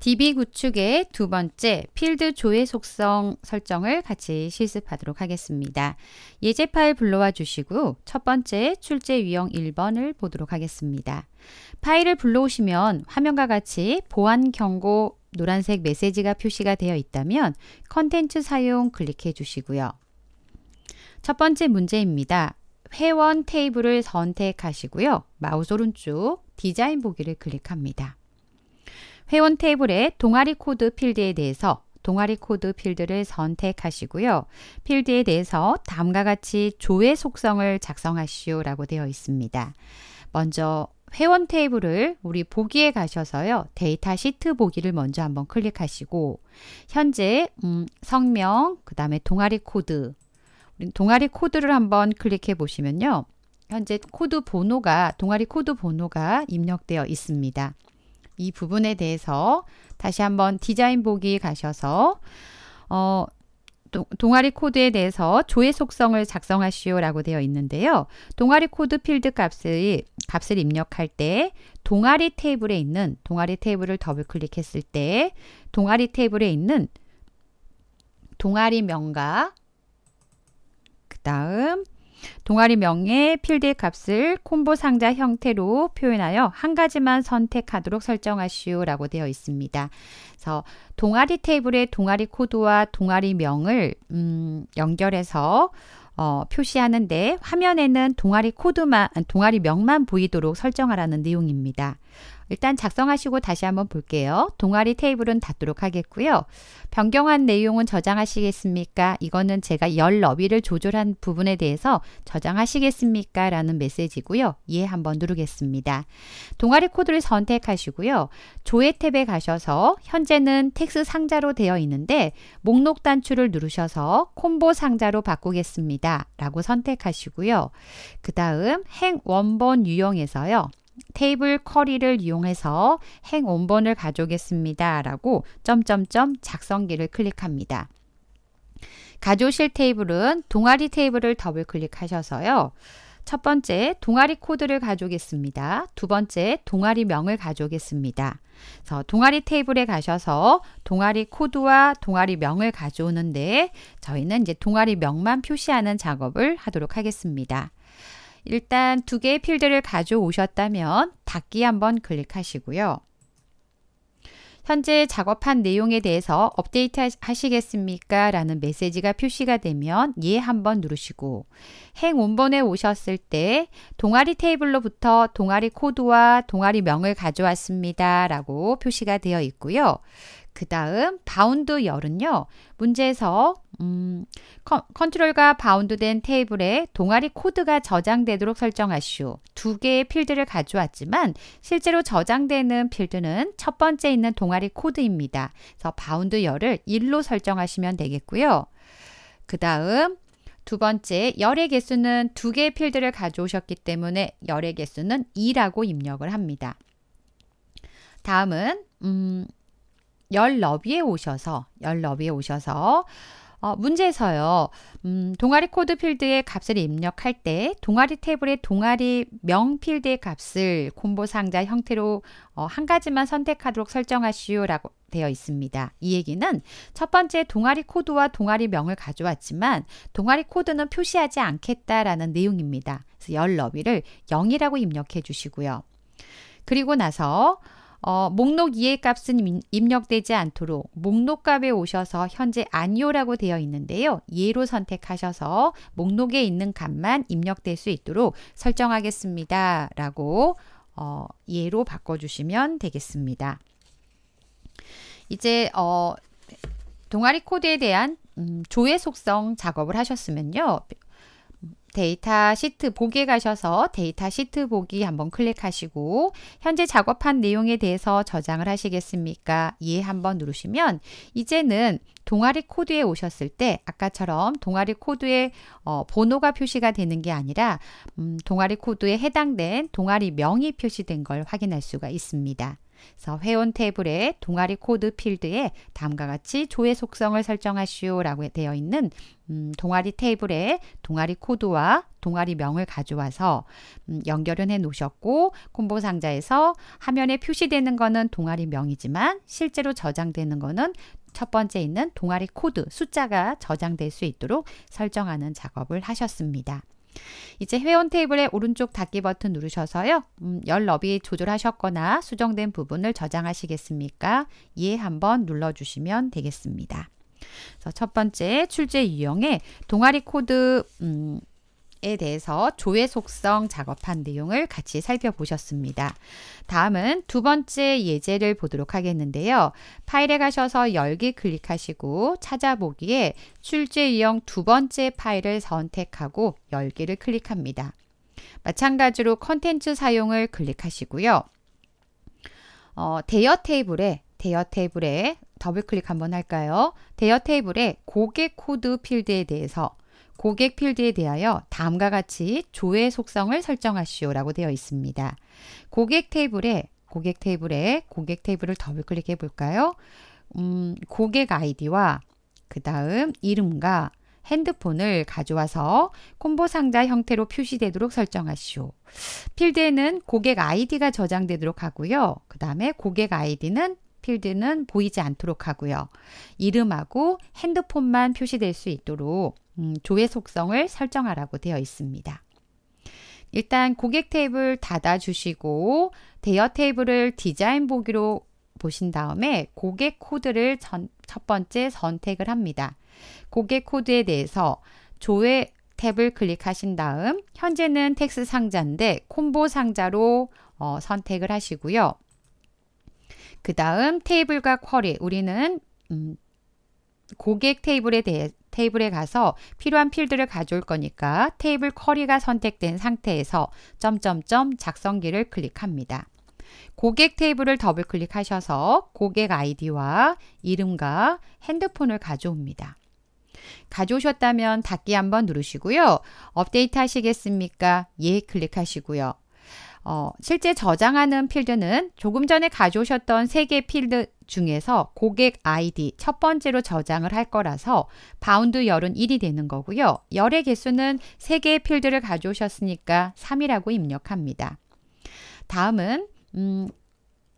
DB 구축의 두 번째 필드 조회 속성 설정을 같이 실습하도록 하겠습니다. 예제 파일 불러와 주시고 첫 번째 출제 유형 1번을 보도록 하겠습니다. 파일을 불러오시면 화면과 같이 보안 경고 노란색 메시지가 표시가 되어 있다면 컨텐츠 사용 클릭해 주시고요. 첫 번째 문제입니다. 회원 테이블을 선택하시고요. 마우스 오른쪽 디자인 보기를 클릭합니다. 회원 테이블의 동아리 코드 필드에 대해서 동아리 코드 필드를 선택하시고요. 필드에 대해서 다음과 같이 조회 속성을 작성하시오 라고 되어 있습니다. 먼저 회원 테이블을 우리 보기에 가셔서요. 데이터 시트 보기를 먼저 한번 클릭하시고 현재 음, 성명, 그 다음에 동아리 코드 동아리 코드를 한번 클릭해 보시면요. 현재 코드 번호가 동아리 코드 번호가 입력되어 있습니다. 이 부분에 대해서 다시 한번 디자인 보기 가셔서 어, 동아리 코드에 대해서 조회 속성을 작성하시오라고 되어 있는데요. 동아리 코드 필드 값을, 값을 입력할 때 동아리 테이블에 있는 동아리 테이블을 더블 클릭했을 때 동아리 테이블에 있는 동아리 명과 그 다음 동아리 명의 필드의 값을 콤보 상자 형태로 표현하여 한 가지만 선택하도록 설정하시오라고 되어 있습니다. 그래서 동아리 테이블의 동아리 코드와 동아리 명을 음, 연결해서 어, 표시하는데 화면에는 동아리 코드만 동아리 명만 보이도록 설정하라는 내용입니다. 일단 작성하시고 다시 한번 볼게요. 동아리 테이블은 닫도록 하겠고요. 변경한 내용은 저장하시겠습니까? 이거는 제가 열 너비를 조절한 부분에 대해서 저장하시겠습니까? 라는 메시지고요. 예 한번 누르겠습니다. 동아리 코드를 선택하시고요. 조회 탭에 가셔서 현재는 텍스 상자로 되어 있는데 목록 단추를 누르셔서 콤보 상자로 바꾸겠습니다. 라고 선택하시고요. 그 다음 행 원본 유형에서요. 테이블 커리를 이용해서 행 원본을 가져오겠습니다. 라고 점점점 작성기를 클릭합니다. 가져오실 테이블은 동아리 테이블을 더블 클릭하셔서요. 첫 번째 동아리 코드를 가져오겠습니다. 두 번째 동아리 명을 가져오겠습니다. 그래서 동아리 테이블에 가셔서 동아리 코드와 동아리 명을 가져오는데 저희는 이제 동아리 명만 표시하는 작업을 하도록 하겠습니다. 일단 두 개의 필드를 가져오셨다면 닫기 한번 클릭하시고요. 현재 작업한 내용에 대해서 업데이트 하시겠습니까? 라는 메시지가 표시가 되면 예 한번 누르시고 행 원본에 오셨을 때 동아리 테이블로부터 동아리 코드와 동아리 명을 가져왔습니다. 라고 표시가 되어 있고요. 그 다음 바운드 열은요. 문제에서 음, 컨트롤과 바운드된 테이블에 동아리 코드가 저장되도록 설정하시오. 두 개의 필드를 가져왔지만 실제로 저장되는 필드는 첫 번째 있는 동아리 코드입니다. 그래서 바운드 열을 1로 설정하시면 되겠고요. 그 다음 두 번째, 열의 개수는 두 개의 필드를 가져오셨기 때문에 열의 개수는 2라고 입력을 합니다. 다음은 음, 열너비에 오셔서 열너비에 오셔서 어, 문제에서요. 음, 동아리 코드 필드에 값을 입력할 때 동아리 블의 동아리 명 필드의 값을 콤보 상자 형태로 어, 한 가지만 선택하도록 설정하시오라고 되어 있습니다. 이 얘기는 첫 번째 동아리 코드와 동아리 명을 가져왔지만 동아리 코드는 표시하지 않겠다라는 내용입니다. 그래서 열 너비를 0이라고 입력해 주시고요. 그리고 나서 어, 목록 이해값은 입력되지 않도록 목록값에 오셔서 현재 아니오라고 되어 있는데요. 예로 선택하셔서 목록에 있는 값만 입력될 수 있도록 설정하겠습니다. 라고 어, 예로 바꿔주시면 되겠습니다. 이제 어, 동아리 코드에 대한 음, 조회 속성 작업을 하셨으면요. 데이터 시트 보기에 가셔서 데이터 시트 보기 한번 클릭하시고 현재 작업한 내용에 대해서 저장을 하시겠습니까? 예 한번 누르시면 이제는 동아리 코드에 오셨을 때 아까처럼 동아리 코드에 어, 번호가 표시가 되는 게 아니라 음, 동아리 코드에 해당된 동아리 명이 표시된 걸 확인할 수가 있습니다. 그래서 회원 테이블에 동아리 코드 필드에 다음과 같이 조회 속성을 설정하시오 라고 되어 있는 음, 동아리 테이블에 동아리 코드와 동아리 명을 가져와서 음, 연결은 해 놓으셨고 콤보 상자에서 화면에 표시되는 것은 동아리 명이지만 실제로 저장되는 것은 첫 번째 있는 동아리 코드 숫자가 저장될 수 있도록 설정하는 작업을 하셨습니다. 이제 회원 테이블의 오른쪽 닫기 버튼 누르셔서요. 음, 열 너비 조절하셨거나 수정된 부분을 저장하시겠습니까? 예 한번 눌러주시면 되겠습니다. 첫 번째 출제 유형에 동아리 코드 음, 에 대해서 조회 속성 작업한 내용을 같이 살펴보셨습니다. 다음은 두 번째 예제를 보도록 하겠는데요. 파일에 가셔서 열기 클릭하시고 찾아보기에 출제 유형 두 번째 파일을 선택하고 열기를 클릭합니다. 마찬가지로 컨텐츠 사용을 클릭하시고요. 어, 대여 테이블에 대여 테이블에 더블 클릭 한번 할까요? 대여 테이블에 고객 코드 필드에 대해서 고객 필드에 대하여 다음과 같이 조회 속성을 설정하시오라고 되어 있습니다. 고객 테이블에 고객 테이블에 고객 테이블을 더블 클릭해 볼까요? 음, 고객 아이디와 그 다음 이름과 핸드폰을 가져와서 콤보 상자 형태로 표시되도록 설정하시오. 필드에는 고객 아이디가 저장되도록 하고요. 그 다음에 고객 아이디는 필드는 보이지 않도록 하고요. 이름하고 핸드폰만 표시될 수 있도록 음, 조회 속성을 설정하라고 되어 있습니다. 일단 고객 테이블 닫아주시고 대여 테이블을 디자인 보기로 보신 다음에 고객 코드를 전, 첫 번째 선택을 합니다. 고객 코드에 대해서 조회 탭을 클릭하신 다음 현재는 텍스 상자인데 콤보 상자로 어, 선택을 하시고요. 그 다음 테이블과 쿼리 우리는 음, 고객 테이블에 대해 테이블에 가서 필요한 필드를 가져올 거니까 테이블 쿼리가 선택된 상태에서 점점점 작성기를 클릭합니다. 고객 테이블을 더블 클릭하셔서 고객 아이디와 이름과 핸드폰을 가져옵니다. 가져오셨다면 닫기 한번 누르시고요. 업데이트 하시겠습니까? 예 클릭하시고요. 어, 실제 저장하는 필드는 조금 전에 가져오셨던 세 개 필드 중에서 고객 아이디 첫 번째로 저장을 할 거라서 바운드 열은 1이 되는 거고요. 열의 개수는 세개의 필드를 가져오셨으니까 3이라고 입력합니다. 다음은 음,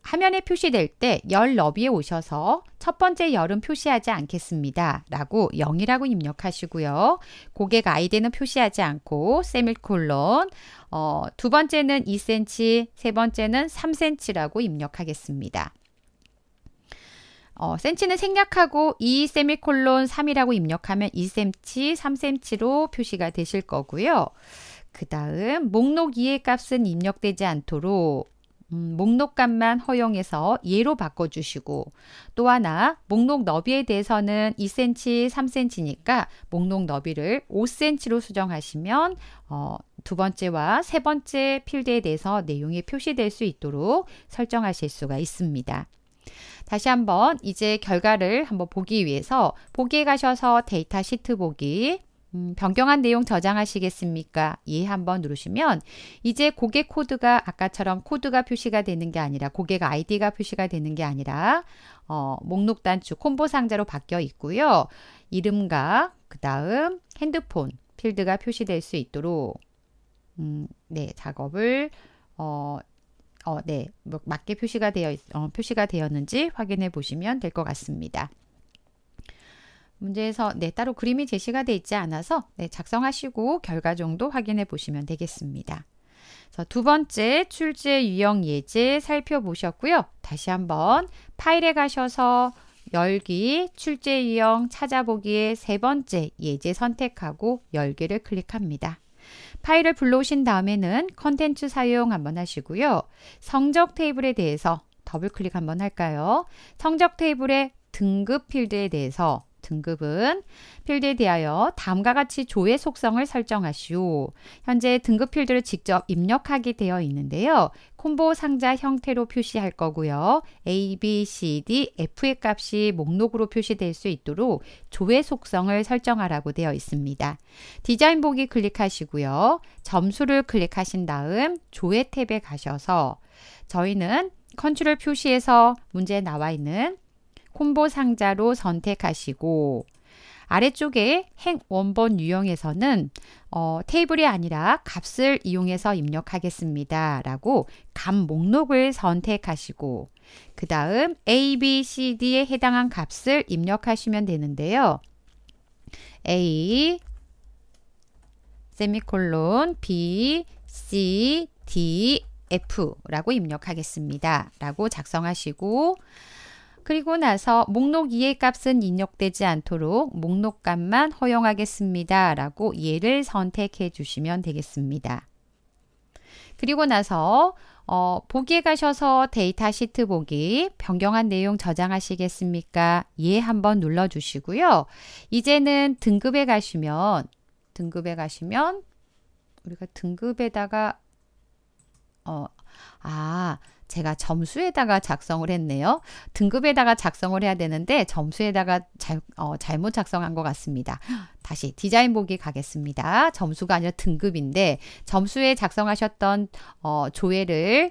화면에 표시될 때 열 너비에 오셔서 첫 번째 열은 표시하지 않겠습니다. 라고 0이라고 입력하시고요. 고객 아이디는 표시하지 않고 세밀콜론 어, 두 번째는 2cm, 세 번째는 3cm라고 입력하겠습니다. 어, 센치는 생략하고 2 세미콜론 3이라고 입력하면 2cm, 3cm로 표시가 되실 거고요. 그 다음 목록 2의 값은 입력되지 않도록 음, 목록값만 허용해서 예로 바꿔주시고 또 하나 목록 너비에 대해서는 2cm, 3cm니까 목록 너비를 5cm로 수정하시면 어, 두 번째와 세 번째 필드에 대해서 내용이 표시될 수 있도록 설정하실 수가 있습니다. 다시 한번 이제 결과를 한번 보기 위해서 보기에 가셔서 데이터 시트 보기 음, 변경한 내용 저장하시겠습니까? 예 한번 누르시면 이제 고객 코드가 아까처럼 코드가 표시가 되는 게 아니라 고객 아이디가 표시가 되는 게 아니라 어, 목록 단축 콤보 상자로 바뀌어 있고요. 이름과 그 다음 핸드폰 필드가 표시될 수 있도록 음, 네, 작업을 어, 어, 네, 뭐 맞게 표시가 되어 어, 표시가 되었는지 확인해 보시면 될 것 같습니다. 문제에서 네, 따로 그림이 제시가 되어 있지 않아서 네, 작성하시고 결과 정도 확인해 보시면 되겠습니다. 두 번째 출제 유형 예제 살펴보셨고요. 다시 한번 파일에 가셔서 열기, 출제 유형 찾아보기에 세 번째 예제 선택하고 열기를 클릭합니다. 파일을 불러오신 다음에는 컨텐츠 사용 한번 하시고요. 성적 테이블에 대해서 더블 클릭 한번 할까요? 성적 테이블의 등급 필드에 대해서 등급은 필드에 대하여 다음과 같이 조회 속성을 설정하시오. 현재 등급 필드를 직접 입력하게 되어 있는데요. 콤보 상자 형태로 표시할 거고요. A, B, C, D, F의 값이 목록으로 표시될 수 있도록 조회 속성을 설정하라고 되어 있습니다. 디자인 보기 클릭하시고요. 점수를 클릭하신 다음 조회 탭에 가셔서 저희는 컨트롤 표시에서 문제에 나와 있는 콤보 상자로 선택하시고 아래쪽에 행 원본 유형에서는 어, 테이블이 아니라 값을 이용해서 입력하겠습니다. 라고 값 목록을 선택하시고 그 다음 A, B, C, D에 해당한 값을 입력하시면 되는데요. A 세미콜론 B, C, D, F라고 입력하겠습니다. 라고 작성하시고 그리고 나서 목록 2의 값은 입력되지 않도록 목록 값만 허용하겠습니다. 라고 예를 선택해 주시면 되겠습니다. 그리고 나서 어, 보기에 가셔서 데이터 시트 보기, 변경한 내용 저장하시겠습니까? 예 한번 눌러주시고요. 이제는 등급에 가시면, 등급에 가시면, 우리가 등급에다가, 어, 아, 제가 점수에다가 작성을 했네요. 등급에다가 작성을 해야 되는데 점수에다가 잘, 어, 잘못 작성한 것 같습니다. 다시 디자인 보기 가겠습니다. 점수가 아니라 등급인데 점수에 작성하셨던 어, 조회를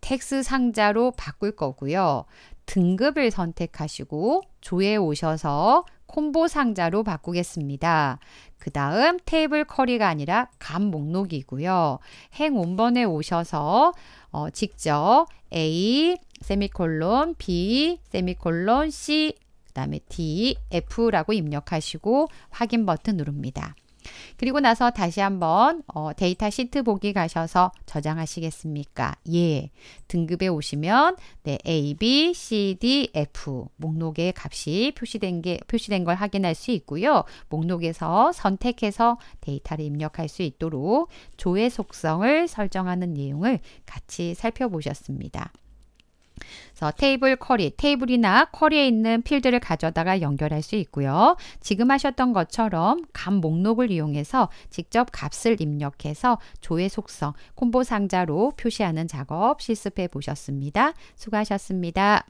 텍스 상자로 바꿀 거고요. 등급을 선택하시고 조에 오셔서 콤보 상자로 바꾸겠습니다. 그 다음 테이블 커리가 아니라 감 목록이고요. 행원번에 오셔서 어, 직접 A 세미콜론 B 세미콜론 C 그 다음에 D F라고 입력하시고 확인 버튼 누릅니다. 그리고 나서 다시 한번 어, 데이터 시트 보기 가셔서 저장하시겠습니까? 예. 등급에 오시면 네, A, B, C, D, F 목록의 값이 표시된 게 표시된 걸 확인할 수 있고요. 목록에서 선택해서 데이터를 입력할 수 있도록 조회 속성을 설정하는 내용을 같이 살펴보셨습니다. 그래서 테이블 쿼리, 테이블이나 쿼리에 있는 필드를 가져다가 연결할 수 있고요. 지금 하셨던 것처럼 값 목록을 이용해서 직접 값을 입력해서 조회 속성, 콤보 상자로 표시하는 작업 실습해 보셨습니다. 수고하셨습니다.